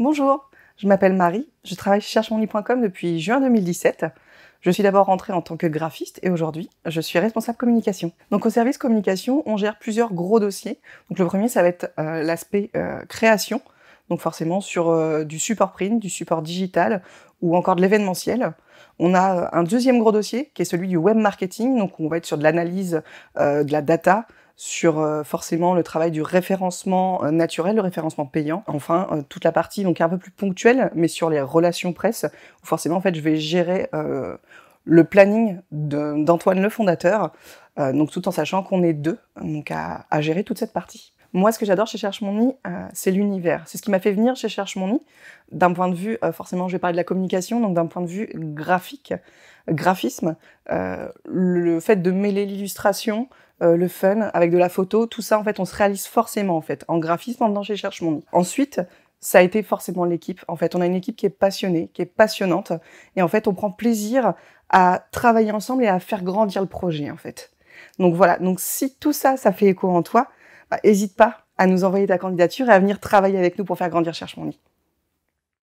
Bonjour, je m'appelle Marie, je travaille chez cherchemonly.com depuis juin 2017. Je suis d'abord rentrée en tant que graphiste et aujourd'hui, je suis responsable communication. Donc au service communication, on gère plusieurs gros dossiers. Donc le premier, ça va être euh, l'aspect euh, création, donc forcément sur euh, du support print, du support digital ou encore de l'événementiel. On a un deuxième gros dossier qui est celui du web marketing, donc on va être sur de l'analyse de la data, sur euh, forcément le travail du référencement euh, naturel, le référencement payant. Enfin, euh, toute la partie donc un peu plus ponctuelle, mais sur les relations presse, où forcément en fait je vais gérer le planning d'Antoine le fondateur, donc tout en sachant qu'on est deux, donc à, à, gérer toute cette partie. Moi, ce que j'adore chez Cherche Mon Nid, c'est l'univers. C'est ce qui m'a fait venir chez Cherche Mon Nid. D'un point de vue, forcément, je vais parler de la communication, donc d'un point de vue graphique, graphisme, le fait de mêler l'illustration, euh, le fun, avec de la photo, tout ça, en fait, on se réalise forcément, en fait, en graphisme, en dedans, chez Cherche Mon Nid. Ensuite, ça a été forcément l'équipe. En fait, on a une équipe qui est passionnée, qui est passionnante, et en fait, on prend plaisir à travailler ensemble et à faire grandir le projet, en fait. Donc voilà. Donc si tout ça, ça fait écho en toi, n'hésite bah, pas à nous envoyer ta candidature et à venir travailler avec nous pour faire grandir Cherche Mon